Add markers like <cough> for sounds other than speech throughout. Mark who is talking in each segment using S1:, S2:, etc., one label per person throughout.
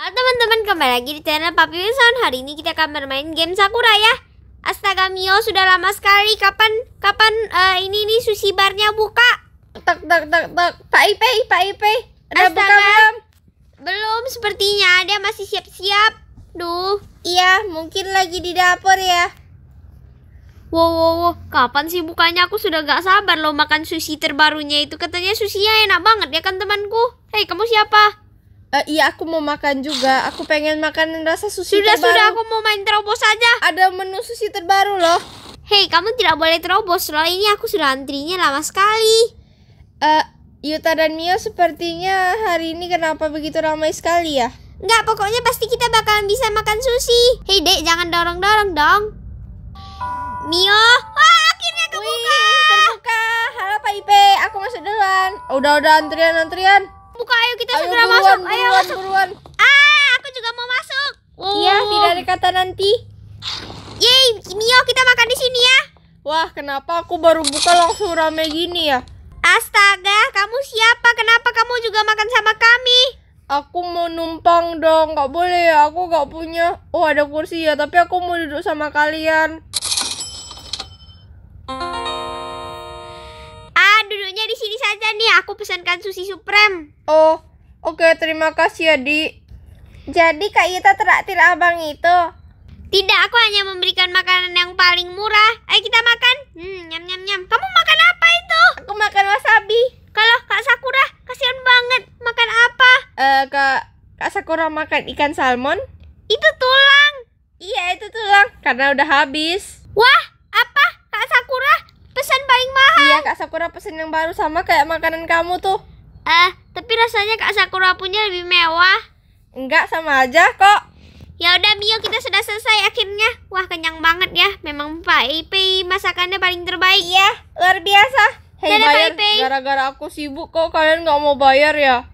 S1: Halo teman-teman, kembali lagi di channel Papi Wilson. Hari ini kita akan bermain game Sakura ya. Astaga Mio, sudah lama sekali. Kapan kapan uh, ini nih sushi barnya buka? Tak tak tak tak. Pak Ipe, Pak Ipe Udah Astaga. buka belum? Belum sepertinya. Dia masih siap-siap. Duh. Iya, mungkin lagi di dapur ya. Wow, wow, wow, kapan sih bukanya? Aku sudah gak sabar loh makan sushi terbarunya itu. Katanya sushinya enak banget ya kan temanku. Hei, kamu siapa? Uh, iya aku mau makan juga. Aku pengen makan rasa sushi sudah, terbaru. Sudah sudah aku mau main terobos aja. Ada menu sushi terbaru loh. Hei kamu tidak boleh terobos loh. Ini aku sudah antrinya lama sekali. Uh, Yuta dan Mio sepertinya hari ini kenapa begitu ramai sekali ya? Enggak, pokoknya pasti kita bakalan bisa makan sushi. Hei dek, jangan dorong-dorong dong. Mio, wah akhirnya kebuka. Wih, terbuka. Halo Pak Ipe, aku masuk duluan. Udah-udah antrian-antrian buka ayo kita ayo, segera buruan, masuk. Buruan, ayo masuk. Buruan. Ah, aku juga mau masuk. Oh. Iya, tidak ada kata nanti. yey Mio kita makan di sini ya. Wah, kenapa aku baru buka langsung rame gini ya? Astaga, kamu siapa? Kenapa kamu juga makan sama kami? Aku mau numpang dong, nggak boleh ya. Aku nggak punya. Oh, ada kursi ya, tapi aku mau duduk sama kalian. nih aku pesankan sushi supreme. Oh, oke okay, terima kasih ya Di. Jadi Kak Ita teraktir abang itu? Tidak, aku hanya memberikan makanan yang paling murah. Ayo kita makan. Hmm, nyam nyam nyam. Kamu makan apa itu? Aku makan wasabi. Kalau Kak Sakura, kasihan banget. Makan apa? Eh, uh, Kak Kak Sakura makan ikan salmon. Itu tulang. Iya, itu tulang karena udah habis. Wah, Iya, Kak Sakura pesen yang baru sama kayak makanan kamu tuh. Eh, tapi rasanya Kak Sakura punya lebih mewah. Enggak, sama aja kok. Ya udah Mio, kita sudah selesai akhirnya. Wah, kenyang banget ya. Memang Pak Ipei masakannya paling terbaik. ya. luar biasa. Hei, bayar. Gara-gara aku sibuk kok kalian nggak mau bayar ya?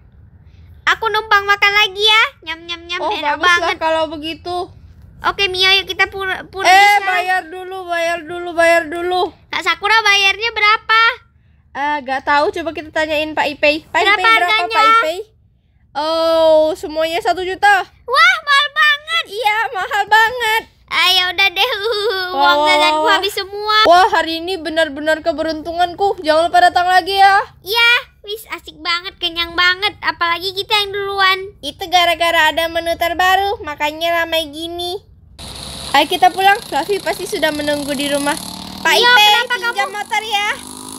S1: Aku numpang makan lagi ya. Nyam nyam nyam oh, enak banget. kalau begitu. Oke Mio, yuk kita pur pur Eh, ya. bayar dulu, bayar dulu, bayar dulu. Kak Sakura bayarnya berapa? Ah, eh, gak tahu. Coba kita tanyain Pak Ipe, Pak Ipe berapa Pak Ipe? Oh, semuanya satu juta. Wah, mahal banget. Iya, mahal banget. Ayo ah, ya udah deh, uh, <laughs> uang dagangku habis semua. Wah, hari ini benar-benar keberuntunganku. Jangan lupa datang lagi ya. Iya, wis asik banget, kenyang banget. Apalagi kita yang duluan. Itu gara-gara ada menu terbaru, makanya ramai gini. Ayo kita pulang, Fluffy pasti sudah menunggu di rumah. Pak iya, Ipe, pinjam kamu? motor ya.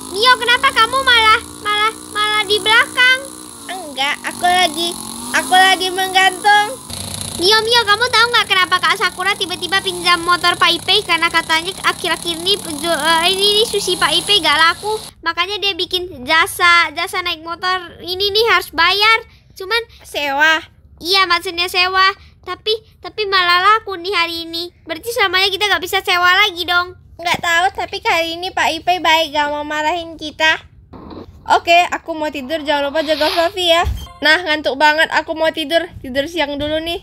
S1: Mio, kenapa kamu malah malah malah di belakang? Enggak, aku lagi aku lagi menggantung. Mio, Mio, kamu tahu nggak kenapa Kak Sakura tiba-tiba pinjam motor Pak Ipe karena katanya akhir-akhir ini uh, ini ini sushi Pak Ipe gak laku, makanya dia bikin jasa jasa naik motor ini nih harus bayar. Cuman sewa. Iya, maksudnya sewa. Tapi tapi malah laku nih hari ini. Berarti selamanya kita nggak bisa sewa lagi dong. Nggak tahu, tapi kali ini Pak Ipe baik gak mau marahin kita. Oke, aku mau tidur. Jangan lupa jaga Fluffy ya. Nah, ngantuk banget. Aku mau tidur. Tidur siang dulu nih.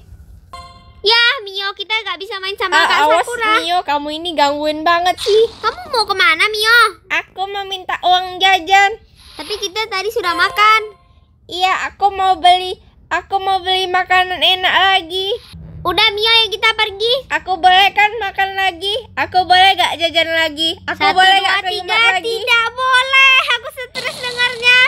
S1: Ya, Mio, kita gak bisa main sama ah, Kak awas, Sakura. Mio, kamu ini gangguin banget sih. Kamu mau kemana, Mio? Aku mau minta uang jajan. Tapi kita tadi sudah makan. Iya, aku mau beli. Aku mau beli makanan enak lagi. Udah Mia ya kita pergi. Aku boleh kan makan lagi? Aku boleh gak jajan lagi? Aku Satu, boleh dua, gak tiga, lagi? Tidak boleh. Aku stres dengarnya.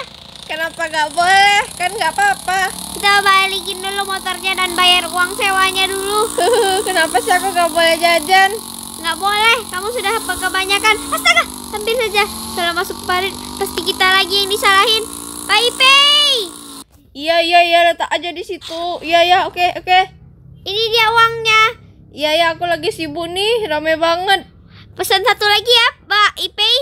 S1: Kenapa gak boleh? Kan gak apa-apa. Kita balikin dulu motornya dan bayar uang sewanya dulu. <laughs> Kenapa sih aku gak boleh jajan? Gak boleh. Kamu sudah apa kebanyakan. Astaga, sambil saja. setelah masuk parit, pasti kita lagi yang disalahin. Bye, Pei. Iya, iya, iya, letak aja di situ. Iya, iya, oke, okay, oke. Okay. Ini dia uangnya. Iya ya aku lagi sibuk nih, rame banget. Pesan satu lagi ya, Pak Ipei.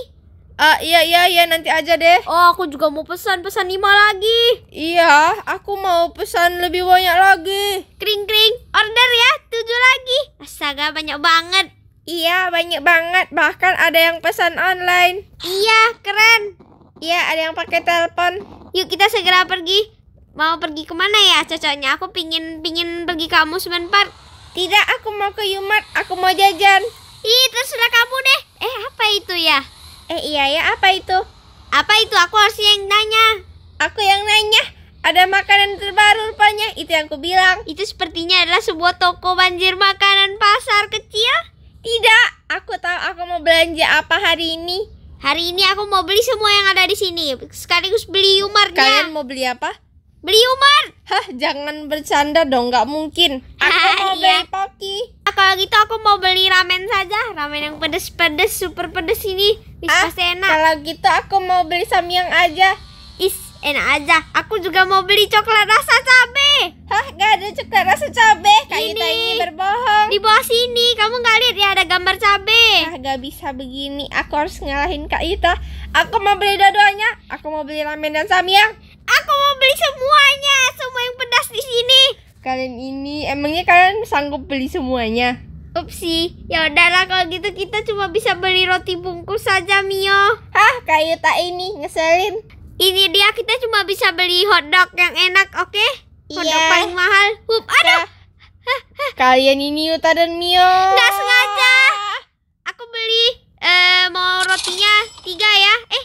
S1: Ah uh, iya iya iya nanti aja deh. Oh aku juga mau pesan pesan lima lagi. Iya, aku mau pesan lebih banyak lagi. Kring kring, order ya tujuh lagi. Astaga banyak banget. Iya banyak banget, bahkan ada yang pesan online. Iya keren. Iya ada yang pakai telepon. Yuk kita segera pergi. Mau pergi kemana ya cocoknya? Aku pingin pingin pergi kamu amusement park. Tidak, aku mau ke Yumart. Aku mau jajan. Ih, terserah kamu deh. Eh, apa itu ya? Eh, iya ya, apa itu? Apa itu? Aku harus yang nanya. Aku yang nanya. Ada makanan terbaru rupanya, itu yang aku bilang. Itu sepertinya adalah sebuah toko banjir makanan pasar kecil. Tidak, aku tahu aku mau belanja apa hari ini. Hari ini aku mau beli semua yang ada di sini, sekaligus beli umarnya. Kalian mau beli apa? Beli Umar. Hah, jangan bercanda dong, nggak mungkin.
S2: Aku ah, mau iya.
S1: beli Poki. Ah, kalau gitu aku mau beli ramen saja, ramen yang pedes-pedes, super pedes ini. ah, pasti enak. Kalau gitu aku mau beli samyang aja. Is, enak aja. Aku juga mau beli coklat rasa cabe. Hah, gak ada coklat rasa cabe. kita ini, ini berbohong. Di bawah sini, kamu nggak lihat ya ada gambar cabe. Ah, gak bisa begini. Aku harus ngalahin Kak Ita. Aku mau beli dua-duanya. Aku mau beli ramen dan samyang beli semuanya, semua yang pedas di sini. Kalian ini emangnya kalian sanggup beli semuanya? Upsi, ya udahlah kalau gitu kita cuma bisa beli roti bungkus saja Mio. Hah, kayu tak ini ngeselin. Ini dia kita cuma bisa beli hotdog yang enak, oke? Okay? Hotdog yeah. paling mahal. Hup, iya. aduh. Kalian ini Yuta dan Mio. Nggak sengaja. Aku beli eh mau rotinya tiga ya. Eh,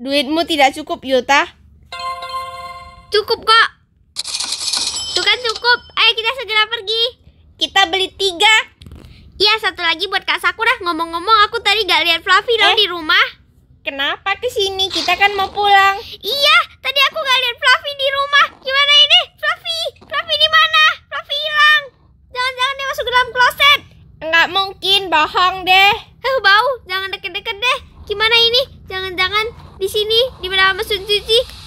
S1: duitmu tidak cukup Yuta. Cukup kok. itu kan cukup. Ayo kita segera pergi. Kita beli tiga. Iya, satu lagi buat Kak Sakura. Ngomong-ngomong, aku tadi gak lihat Fluffy loh eh? di rumah. Kenapa ke sini? Kita kan mau pulang. Iya, tadi aku gak lihat Fluffy di rumah. Gimana ini? Fluffy, Fluffy di mana? Fluffy hilang. Jangan-jangan dia masuk ke dalam kloset. Nggak mungkin, bohong deh. Eh, bau. Jangan deket-deket deh. Gimana ini? Jangan-jangan di sini di mana mesin cuci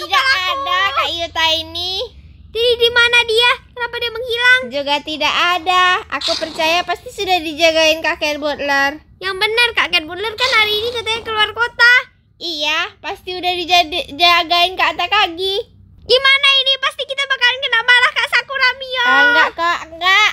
S1: tidak ada Kak Yuta ini. Jadi di mana dia? Kenapa dia menghilang? Juga tidak ada. Aku percaya pasti sudah dijagain kakek Butler. Yang benar kakek Butler kan hari ini katanya keluar kota. Iya, pasti udah dijagain Kak Takagi. Gimana ini? Pasti kita bakalan kena marah Kak Mio. Ah, enggak Kak, enggak.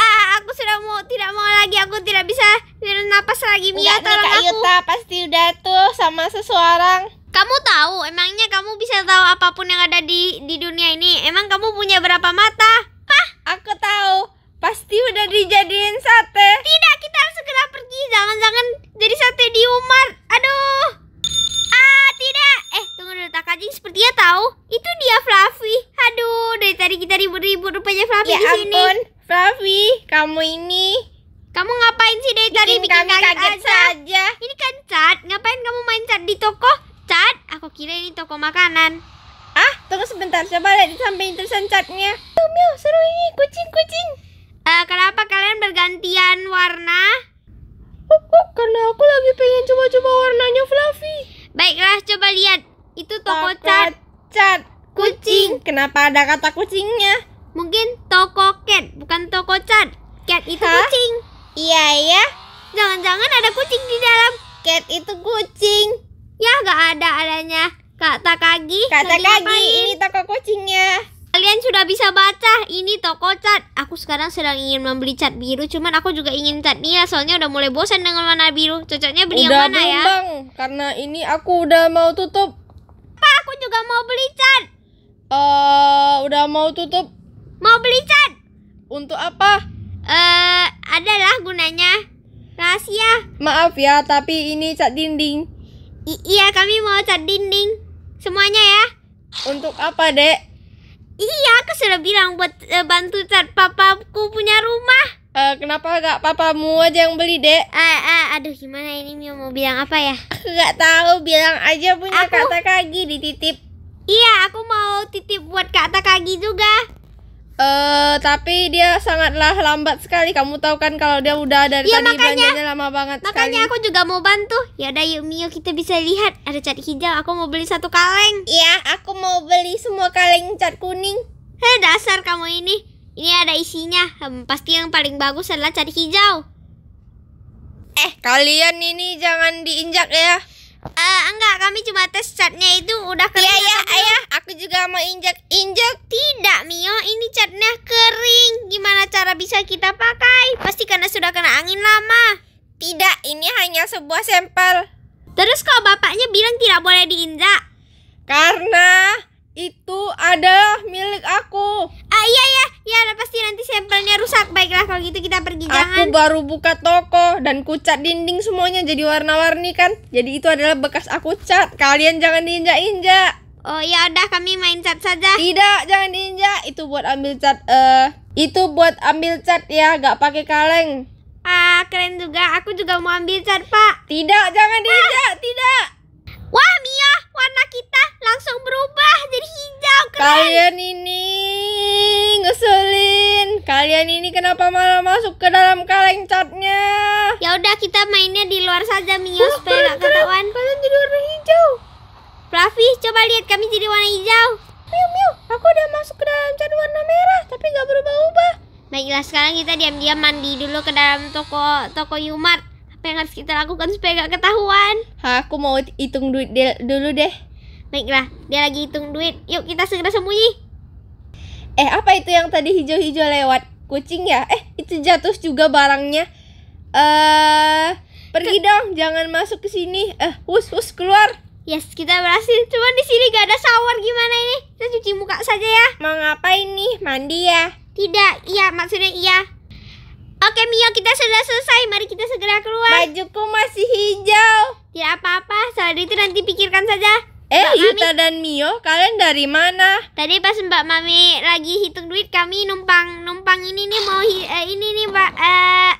S1: Ah, aku sudah mau tidak mau lagi. Aku tidak bisa bernapas lagi Mia, enggak, tolong nih, Kak Yuta pasti udah tuh sama seseorang. Kamu tahu, emangnya kamu bisa tahu apapun yang ada di di dunia ini? Emang kamu punya berapa mata? Hah? Aku tahu. Pasti udah dijadiin sate. Tidak, kita harus segera pergi. Jangan-jangan jadi sate di Umar. Aduh. Ah, tidak. Eh, tunggu dulu. Tak seperti sepertinya tahu. Itu dia Fluffy. Aduh, dari tadi kita ribut-ribut rupanya Fluffy ya di sini. ampun, Fluffy, kamu ini kamu ngapain sih dari bikin tadi bikin kami kaget, kaget saja? Ini kan cat, ngapain kamu main cat di toko? cat? Aku kira ini toko makanan. Ah, tunggu sebentar. Coba lihat di samping tulisan catnya. Miau, miau, seru ini. Kucing, kucing. Uh, kenapa kalian bergantian warna? Oh, oh, karena aku lagi pengen coba-coba warnanya Fluffy. Baiklah, coba lihat. Itu toko, cat. Cat. Kucing. kucing. Kenapa ada kata kucingnya? Mungkin toko cat, bukan toko cat. Cat itu Hah? kucing. Iya, iya. Jangan-jangan ada kucing di dalam. Cat itu kucing. Ya gak ada adanya kata Takagi Kata Takagi ini toko kucingnya. Kalian sudah bisa baca, ini toko cat. Aku sekarang sedang ingin membeli cat biru, cuman aku juga ingin cat nila soalnya udah mulai bosan dengan warna biru. Cocoknya beli udah yang mana ya? Bang, karena ini aku udah mau tutup. Apa aku juga mau beli cat? Eh, uh, udah mau tutup. Mau beli cat? Untuk apa? Eh, uh, adalah gunanya rahasia. Maaf ya, tapi ini cat dinding. I iya kami mau cat dinding semuanya ya untuk apa dek iya aku sudah bilang buat uh, bantu cat papaku punya rumah uh, kenapa gak papamu aja yang beli dek uh, uh, aduh gimana ini Mio mau bilang apa ya aku gak tahu bilang aja punya aku... kata kaki dititip iya aku mau titip buat kata kaki juga Uh, tapi dia sangatlah lambat sekali. Kamu tahu kan kalau dia udah dari ya, tadi banyaknya lama banget. Makanya sekali. aku juga mau bantu. Ya udah yuk Mio kita bisa lihat ada cat hijau. Aku mau beli satu kaleng. Iya, aku mau beli semua kaleng cat kuning. Heh dasar kamu ini. Ini ada isinya. Hmm, pasti yang paling bagus adalah cat hijau. Eh kalian ini jangan diinjak ya. Uh, enggak, kami cuma tes catnya itu udah kelihatan. Iya, iya, aku juga mau injak-injak. Tidak, Mio, ini catnya kering. Gimana cara bisa kita pakai? Pasti karena sudah kena angin lama. Tidak, ini hanya sebuah sampel. Terus kalau bapaknya bilang tidak boleh diinjak? Karena itu adalah milik aku. Ah iya, iya. ya, ya pasti nanti sampelnya rusak. Baiklah kalau gitu kita pergi jangan. Aku baru buka toko dan kucat dinding semuanya jadi warna-warni kan. Jadi itu adalah bekas aku cat. Kalian jangan diinjak-injak. Oh ya udah kami main cat saja. Tidak, jangan diinjak. Itu buat ambil cat eh uh, itu buat ambil cat ya, gak pakai kaleng. Ah, keren juga. Aku juga mau ambil cat, Pak. Tidak, jangan diinjak. Tidak. Wah, Mia, warna kita langsung berubah jadi hijau. Keren. Kalian ini ngeselin. Kalian ini kenapa malah masuk ke dalam kaleng catnya? Ya udah kita mainnya di luar saja, Mio, supaya nggak ketahuan. Kalian jadi warna hijau. Fluffy, coba lihat kami jadi warna hijau. Miu, miu, aku udah masuk ke dalam cat warna merah, tapi nggak berubah-ubah. Baiklah, sekarang kita diam-diam mandi dulu ke dalam toko toko Yumart. Apa yang harus kita lakukan supaya nggak ketahuan? Ha, aku mau hitung duit dia, dulu deh. Baiklah, dia lagi hitung duit. Yuk, kita segera sembunyi. Eh, apa itu yang tadi hijau-hijau lewat? Kucing ya? Eh, itu jatuh juga barangnya. Eh, uh, pergi dong, jangan masuk ke sini. Eh, uh, hus hus keluar. Yes, kita berhasil. Cuman di sini gak ada shower gimana ini? Kita cuci muka saja ya. Mau ngapain nih? Mandi ya? Tidak, iya maksudnya iya. Oke Mio, kita sudah selesai. Mari kita segera keluar. Bajuku masih hijau. Tidak ya, apa-apa, soal itu nanti pikirkan saja. Eh, Mbak Yuta Mami. dan Mio, kalian dari mana? Tadi pas Mbak Mami lagi hitung duit, kami numpang numpang ini nih mau uh, ini nih Mbak. Uh,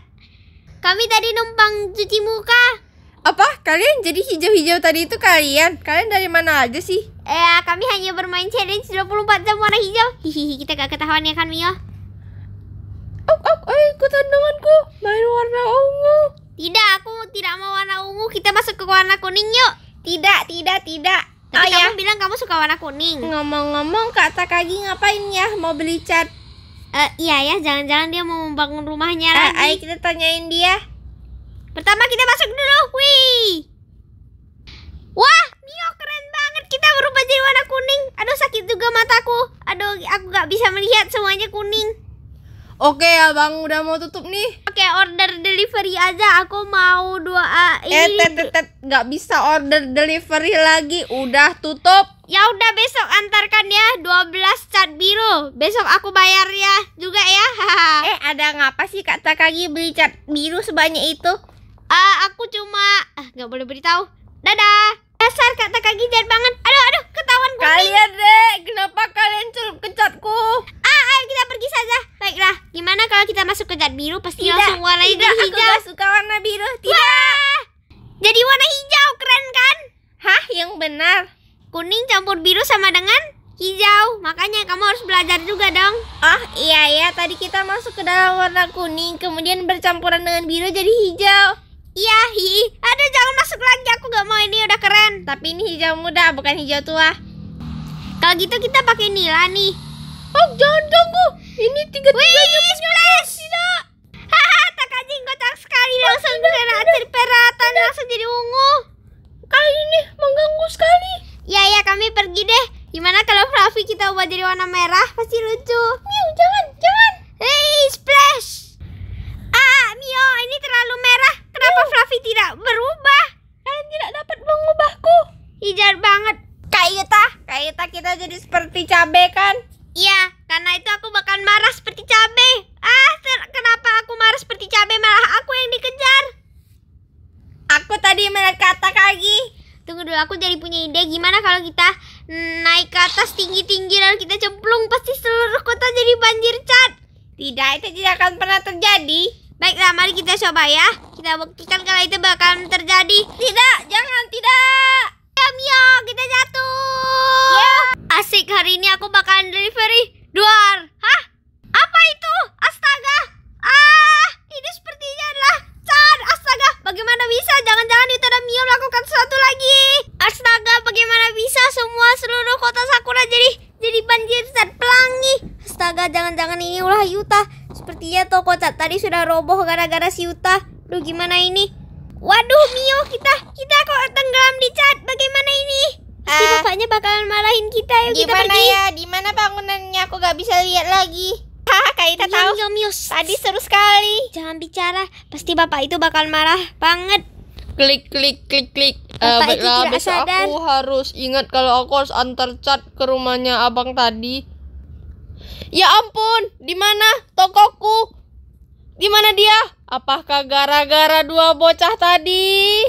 S1: kami tadi numpang cuci muka. Apa? Kalian jadi hijau-hijau tadi itu kalian? Kalian dari mana aja sih? Eh, kami hanya bermain challenge 24 jam warna hijau. Hihihi, kita gak ketahuan ya kan, Mio? Oh, oh, ayo ikutan denganku. Main warna ungu. Tidak, aku tidak mau warna ungu. Kita masuk ke warna kuning yuk. Tidak, tidak, tidak. Tapi oh, iya. kamu ya? bilang kamu suka warna kuning. Ngomong-ngomong, Kak Takagi ngapain ya? Mau beli cat? Uh, iya ya, jangan-jangan dia mau membangun rumahnya uh, lagi. Ayo kita tanyain dia. Pertama kita masuk dulu. Wih. Wah, Mio keren banget. Kita berubah jadi warna kuning. Aduh, sakit juga mataku. Aduh, aku gak bisa melihat semuanya kuning. Oke, Abang udah mau tutup nih. Oke, order delivery aja. Aku mau dua a. Ah, ini. Eh, tet, tet, tet. Gak bisa order delivery lagi. Udah tutup. Ya udah besok antarkan ya 12 cat biru. Besok aku bayar ya juga ya. <laughs> eh, ada ngapa sih Kak Takagi beli cat biru sebanyak itu? uh, aku cuma ah nggak boleh beritahu dadah dasar kata kaki jahat banget aduh aduh ketahuan gue. kalian deh kenapa kalian celup kecatku ah ayo kita pergi saja baiklah gimana kalau kita masuk ke jad biru pasti tidak, langsung warna tidak, hijau aku gak suka warna biru tidak Wah! jadi warna hijau keren kan hah yang benar kuning campur biru sama dengan hijau makanya kamu harus belajar juga dong oh iya ya tadi kita masuk ke dalam warna kuning kemudian bercampuran dengan biru jadi hijau Iya, hi. Aduh, jangan masuk lagi. Aku gak mau ini udah keren. Tapi ini hijau muda, bukan hijau tua. Kalau gitu kita pakai nila nih. Oh, jangan ganggu. Ini tiga tiganya Wih splash! tidak. Hahaha, tak anjing kocak sekali. Langsung oh, kena cerperatan, langsung jadi ungu. Kali ini mengganggu sekali. Ya ya, kami pergi deh. Gimana kalau Fluffy kita ubah jadi warna merah? Pasti lucu. Miu, jangan, jangan. Hei, splash. Ah, Mio, ini terlalu merah. Kenapa Fluffy tidak berubah? Kalian tidak dapat mengubahku. Ijar banget. Kak Yuta, iya Kak iya kita jadi seperti cabe kan? Iya, karena itu aku bakal marah seperti cabe. Ah, kenapa aku marah seperti cabe malah aku yang dikejar? Aku tadi melihat kata lagi. Tunggu dulu, aku jadi punya ide gimana kalau kita naik ke atas tinggi-tinggi lalu kita cemplung pasti seluruh kota jadi banjir cat. Tidak, itu tidak akan pernah terjadi. Baiklah, mari kita coba ya kita buktikan kalau itu bakal terjadi. Tidak, jangan, tidak. Ya, kita jatuh. Yeah. Asik, hari ini aku bakal delivery duar. Hah? Apa itu? Astaga. Ah, ini sepertinya adalah Chan. Astaga, bagaimana bisa? Jangan-jangan itu ada Mio melakukan sesuatu lagi. Astaga, bagaimana bisa semua seluruh kota Sakura jadi jadi banjir dan pelangi? Astaga, jangan-jangan ini ulah Yuta. Sepertinya toko cat tadi sudah roboh gara-gara si Yuta. Aduh gimana ini? Waduh Mio kita kita kok tenggelam di cat. Bagaimana ini? Ah. Pasti uh, bapaknya bakalan marahin kita ya kita pergi. Gimana ya? Di mana bangunannya? Aku gak bisa lihat lagi. <laughs> Hah, kayak kita tahu. Mio, Mio. Tadi seru sekali. Jangan bicara, pasti bapak itu bakal marah banget. Klik klik klik klik. Eh, bapak uh, itu tidak sadar. aku harus ingat kalau aku harus antar cat ke rumahnya abang tadi. Ya ampun, di mana tokoku? Di mana dia? Apakah gara-gara dua bocah tadi?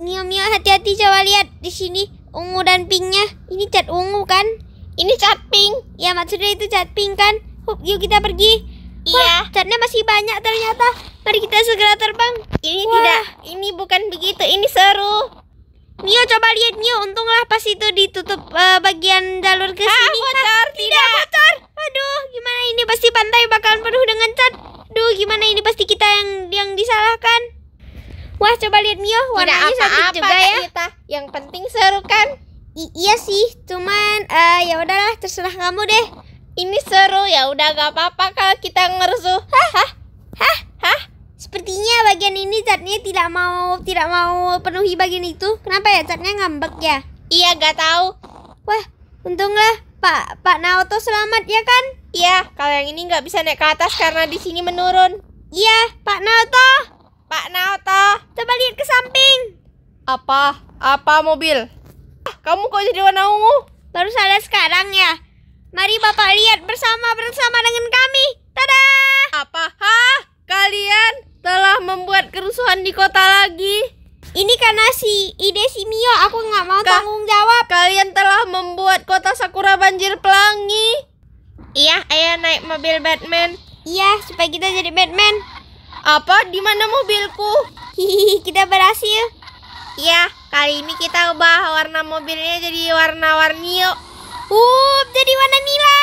S1: Mia Mia hati-hati coba lihat di sini ungu dan pinknya. Ini cat ungu kan? Ini cat pink. Ya maksudnya itu cat pink kan? Hup, yuk kita pergi. Iya. Wah, catnya masih banyak ternyata. Mari kita segera terbang. Ini Wah. tidak, ini bukan begitu. Ini seru. Mio coba lihat Mio, untunglah pas itu ditutup uh, bagian jalur ke sini. Ah, bocor, tidak. tidak bocor. Aduh, gimana ini pasti pantai bakalan penuh dengan cat. Duh, gimana ini pasti kita yang yang disalahkan. Wah, coba lihat Mio, warnanya Tidak apa -apa juga ya. Kita. Yang penting seru kan? I iya sih, cuman uh, ya udahlah terserah kamu deh. Ini seru ya, udah gak apa-apa kalau kita ngerusuh. Hah, hah, hah, hah. Sepertinya bagian ini catnya tidak mau tidak mau penuhi bagian itu. Kenapa ya catnya ngambek ya? Iya, gak tahu. Wah, untunglah Pak Pak Naoto selamat ya kan? Iya, kalau yang ini nggak bisa naik ke atas karena di sini menurun. Iya, Pak Naoto. Pak Naoto. Coba lihat ke samping. Apa? Apa mobil? Kamu kok jadi warna ungu? Baru ada sekarang ya. Mari Bapak lihat bersama-bersama dengan kami. Tada! Apa? Hah? Kalian telah membuat kerusuhan di kota lagi? Ini karena si ide si Mio, aku nggak mau Ka tanggung jawab. Kalian telah membuat kota Sakura banjir pelangi. Iya, ayo naik mobil Batman. Iya, supaya kita jadi Batman. Apa? Di mana mobilku? Hihihi, kita berhasil. Iya, kali ini kita ubah warna mobilnya jadi warna-warni yuk. Uh, jadi warna nila.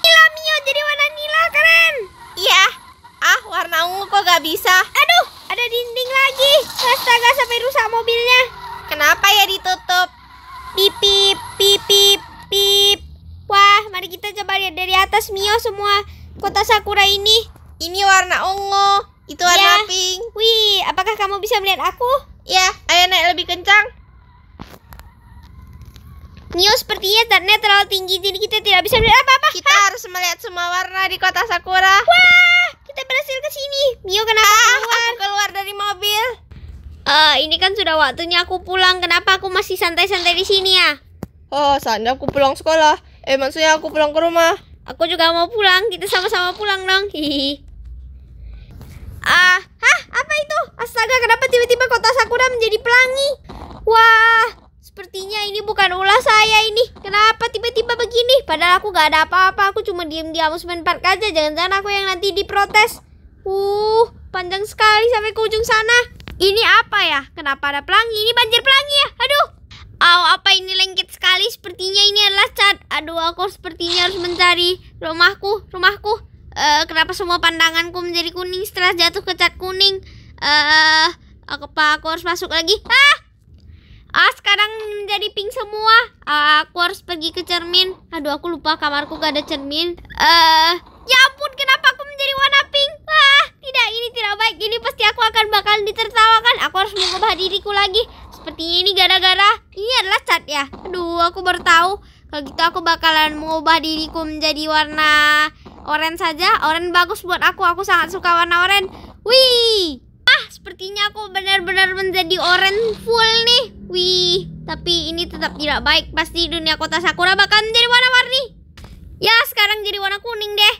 S1: Nila Mio jadi warna nila, keren. Iya. Ah, warna ungu kok gak bisa? Aduh, ada dinding lagi. Astaga, sampai rusak mobilnya. Kenapa ya ditutup? Pipip, pipip, dari atas Mio semua kota Sakura ini. Ini warna ungu, itu warna ya. pink. Wih, apakah kamu bisa melihat aku? Ya, ayo naik lebih kencang. Mio sepertinya darknya terlalu tinggi jadi kita tidak bisa melihat apa-apa. Kita Hah? harus melihat semua warna di kota Sakura. Wah, kita berhasil ke sini. Mio kenapa ah, keluar? Aku keluar dari mobil. uh, ini kan sudah waktunya aku pulang. Kenapa aku masih santai-santai di sini ya? Oh, seandainya aku pulang sekolah. Eh, maksudnya aku pulang ke rumah. Aku juga mau pulang. Kita sama-sama pulang dong. Hihi. Ah, hah, apa itu? Astaga, kenapa tiba-tiba kota Sakura menjadi pelangi? Wah, sepertinya ini bukan ulah saya ini. Kenapa tiba-tiba begini? Padahal aku gak ada apa-apa. Aku cuma diem di amusement park aja. Jangan-jangan aku yang nanti diprotes. Uh, panjang sekali sampai ke ujung sana. Ini apa ya? Kenapa ada pelangi? Ini banjir pelangi ya? Aduh. Oh, apa ini lengket sekali? Sepertinya ini adalah cat. Aduh, aku sepertinya harus mencari rumahku. Rumahku. Uh, kenapa semua pandanganku menjadi kuning setelah jatuh ke cat kuning? Eh, uh, aku apa? Aku harus masuk lagi. Ah! Ah, sekarang menjadi pink semua. Uh, aku harus pergi ke cermin. Aduh, aku lupa kamarku gak ada cermin. Eh, uh, ya ampun, kenapa aku menjadi warna pink? Ah, tidak, ini tidak baik. Ini pasti aku akan bakal ditertawakan. Aku harus mengubah diriku lagi ini gara-gara ini adalah cat ya. Aduh, aku baru tahu. Kalau gitu aku bakalan mengubah diriku menjadi warna oranye saja. Oranye bagus buat aku. Aku sangat suka warna oranye. Wih. Ah, sepertinya aku benar-benar menjadi oranye full nih. Wih, tapi ini tetap tidak baik. Pasti dunia kota Sakura bakal menjadi warna-warni. Ya, sekarang jadi warna kuning deh.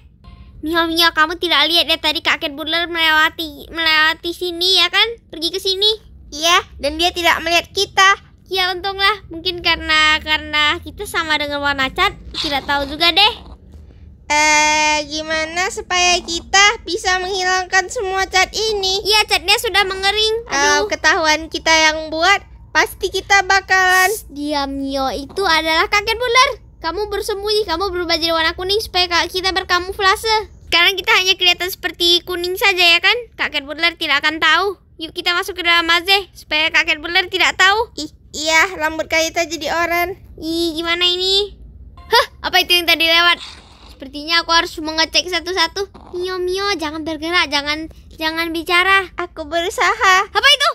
S1: Mia Mia, kamu tidak lihat ya tadi kakek Butler melewati melewati sini ya kan? Pergi ke sini. Iya, dan dia tidak melihat kita. Ya untunglah, mungkin karena karena kita sama dengan warna cat, tidak tahu juga deh. Eh, gimana supaya kita bisa menghilangkan semua cat ini? Iya, catnya sudah mengering. Kalau ketahuan kita yang buat, pasti kita bakalan. Shh, diam yo, itu adalah kakek buler. Kamu bersembunyi, kamu berubah jadi warna kuning supaya kita berkamuflase. Sekarang kita hanya kelihatan seperti kuning saja ya kan? Kakek Butler tidak akan tahu. Yuk kita masuk ke dalam aja supaya kakek bener tidak tahu. Ih, iya, rambut kita jadi orang. Ih, gimana ini? Hah, apa itu yang tadi lewat? Sepertinya aku harus mengecek satu-satu. Mio Mio, jangan bergerak, jangan jangan bicara. Aku berusaha. Apa itu?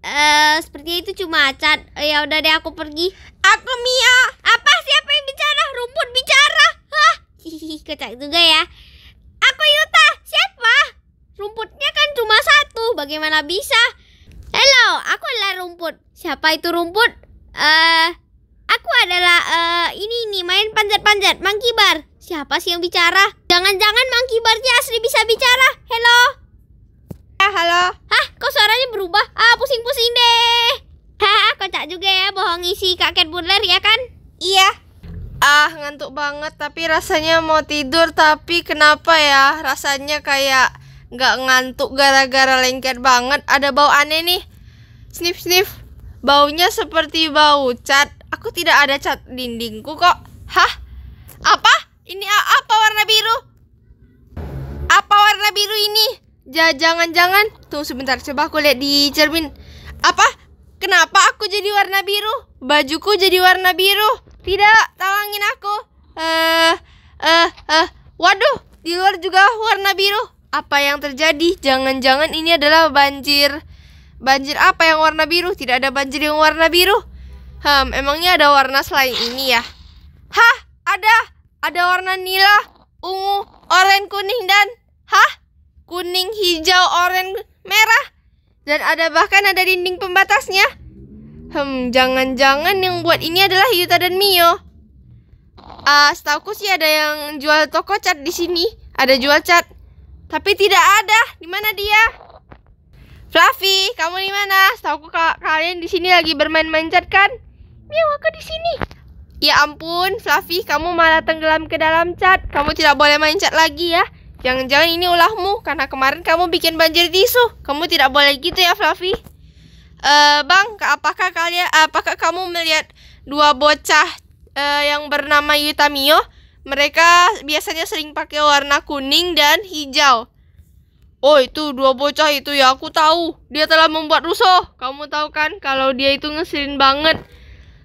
S1: Eh, uh, sepertinya itu cuma cat. Uh, eh, ya udah deh aku pergi. Aku Mio. Apa siapa yang bicara? Rumput bicara. Hah, <laughs> kocak juga ya. Aku Yuta. Siapa? Rumputnya kan cuma satu, bagaimana bisa? Halo, aku adalah rumput. Siapa itu rumput? Eh, uh, aku adalah uh, ini ini main panjat-panjat, monkey bar. Siapa sih yang bicara? Jangan-jangan monkey barnya asli bisa bicara. Hello. ah halo. Hah, kok suaranya berubah? Ah, pusing-pusing deh. Hah, kocak juga ya bohongi si kakek Butler ya kan? Iya, Ah, ngantuk banget tapi rasanya mau tidur tapi kenapa ya? Rasanya kayak nggak ngantuk gara-gara lengket banget ada bau aneh nih sniff sniff baunya seperti bau cat aku tidak ada cat dindingku kok hah apa ini apa warna biru apa warna biru ini jangan-jangan tunggu sebentar coba aku lihat di cermin apa kenapa aku jadi warna biru bajuku jadi warna biru tidak tolongin aku eh uh, eh uh, eh uh. waduh di luar juga warna biru apa yang terjadi? Jangan-jangan ini adalah banjir. Banjir apa yang warna biru? Tidak ada banjir yang warna biru. Hmm, emangnya ada warna selain ini ya? Hah, ada. Ada warna nila, ungu, oranye, kuning dan hah? Kuning, hijau, oranye, merah. Dan ada bahkan ada dinding pembatasnya. Hmm, jangan-jangan yang buat ini adalah Yuta dan Mio. Ah, uh, setahuku sih ada yang jual toko cat di sini. Ada jual cat. Tapi tidak ada. Di mana dia? Fluffy, kamu di mana? Tahu kalau kalian di sini lagi bermain manjat kan? Miau, aku di sini. Ya ampun, Fluffy, kamu malah tenggelam ke dalam cat. Kamu tidak boleh main cat lagi ya. Jangan-jangan ini ulahmu karena kemarin kamu bikin banjir tisu. Kamu tidak boleh gitu ya, Fluffy. Uh, bang, apakah kalian apakah kamu melihat dua bocah uh, yang bernama Yutamio? Mereka biasanya sering pakai warna kuning dan hijau. Oh itu dua bocah itu ya aku tahu Dia telah membuat rusuh Kamu tahu kan kalau dia itu ngeselin banget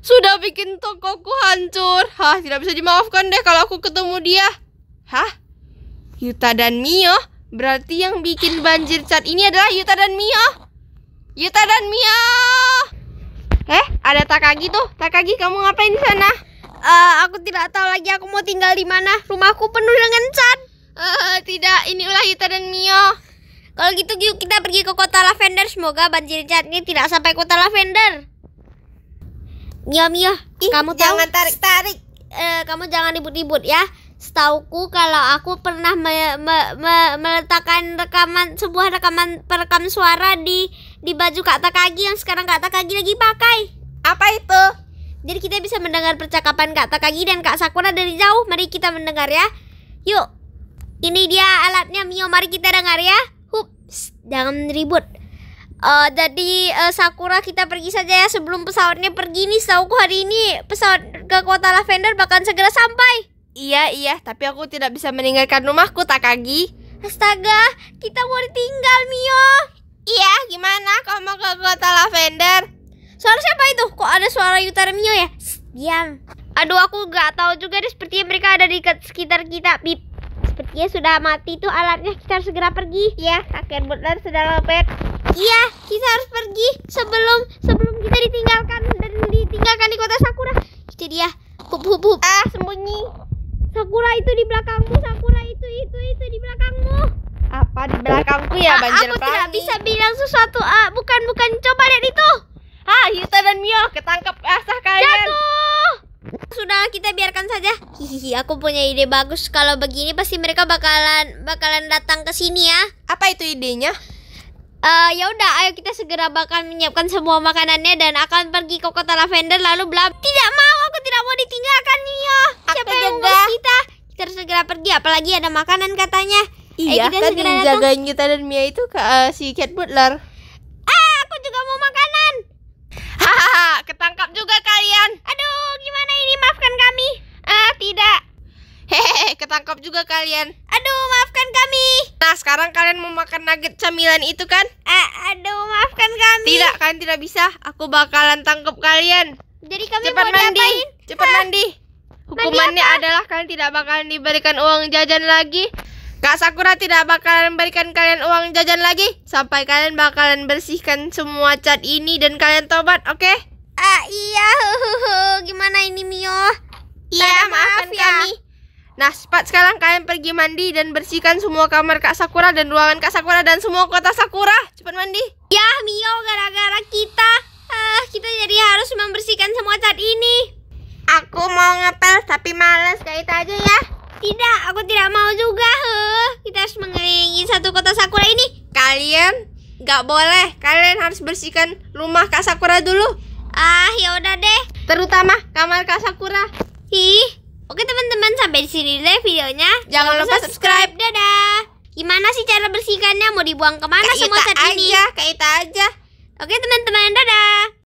S1: Sudah bikin tokoku hancur Hah tidak bisa dimaafkan deh kalau aku ketemu dia Hah? Yuta dan Mio? Berarti yang bikin banjir cat ini adalah Yuta dan Mio Yuta dan Mio Eh ada Takagi tuh Takagi kamu ngapain di sana? uh, aku tidak tahu lagi aku mau tinggal di mana. Rumahku penuh dengan cat. Uh, tidak, ini ulah Yuta dan Mio. Kalau gitu yuk kita pergi ke kota Lavender. Semoga banjir cat ini tidak sampai kota Lavender. Mio Mio, Ih, kamu tahu? Jangan tarik-tarik. Uh, kamu jangan ribut-ribut ya setauku kalau aku pernah me, me, me, meletakkan rekaman sebuah rekaman perekam suara di di baju Kak Takagi yang sekarang Kak Takagi lagi pakai. Apa itu? Jadi kita bisa mendengar percakapan Kak Takagi dan Kak Sakura dari jauh. Mari kita mendengar ya. Yuk. Ini dia alatnya Mio. Mari kita dengar ya. Hups, jangan ribut. Uh, jadi uh, Sakura kita pergi saja ya sebelum pesawatnya pergi nih. Setauku hari ini pesawat ke kota Lavender bahkan segera sampai. Iya, iya, tapi aku tidak bisa meninggalkan rumahku, Takagi. Astaga, kita mau ditinggal, Mio. Iya, gimana? Kau mau ke kota Lavender? Suara siapa itu? Kok ada suara Yutara Mio ya? diam. Aduh, aku nggak tahu juga deh. Sepertinya mereka ada di sekitar kita, Bip. Sepertinya sudah mati tuh alatnya. Kita harus segera pergi. Ya, kakek Butler sudah lopet. Iya, kita harus pergi sebelum sebelum kita ditinggalkan dan ditinggalkan di kota Sakura. Itu dia. Hup, hup, hup. Ah, sembunyi. Sakura itu di belakangmu, Sakura itu itu itu di belakangmu. Apa di belakangku ya, ah, banjir Aku pelangi. tidak bisa bilang sesuatu, ah, bukan bukan coba lihat itu. Hah, Yuta dan Mio ketangkap asah kalian. Jatuh. Sudah kita biarkan saja. Hihihi, aku punya ide bagus. Kalau begini pasti mereka bakalan bakalan datang ke sini ya. Apa itu idenya? Uh, ya udah, ayo kita segera bakal menyiapkan semua makanannya dan akan pergi ke kota lavender lalu bla. Tidak mau, aku tidak mau ditinggalkan Mio. Aku Siapa yang ngurus kita? Kita harus segera pergi, apalagi ada makanan katanya. Iya, eh, kita kan yang jagain Yuta dan Mia itu ke, uh, si Cat Butler. Ah, aku juga mau makan ketangkap juga kalian. Aduh, gimana ini? Maafkan kami. Ah, tidak. Hehehe, ketangkap juga kalian. Aduh, maafkan kami. Nah, sekarang kalian mau makan nugget camilan itu kan? Ah, aduh, maafkan kami. Tidak, kalian tidak bisa. Aku bakalan tangkap kalian. Jadi kami cepat mau mandi. diapain? Cepat Hah? Eh, mandi. Hukumannya adalah kalian tidak bakalan diberikan uang jajan lagi Kak Sakura tidak bakalan berikan kalian uang jajan lagi sampai kalian bakalan bersihkan semua cat ini dan kalian tobat, oke? Okay? Ah iya, gimana ini Mio? Iya, maafkan ya. kami. Nah, cepat sekarang kalian pergi mandi dan bersihkan semua kamar Kak Sakura dan ruangan Kak Sakura dan semua kota Sakura. Cepat mandi. Ya, Mio, gara-gara kita, uh, kita jadi harus membersihkan semua cat ini. Aku mau ngepel tapi males, kayak itu aja ya. Tidak, aku tidak mau juga. Huh. Kita harus mengelilingi satu kota Sakura ini. Kalian nggak boleh. Kalian harus bersihkan rumah Kak Sakura dulu. Ah, ya udah deh. Terutama kamar Kak Sakura. Ih. Oke teman-teman, sampai di sini deh ya videonya. Jangan, Jangan lupa subscribe. Dadah. Gimana sih cara bersihkannya? Mau dibuang kemana Kaita semua set aja, ini? Kaita aja. Oke teman-teman, dadah.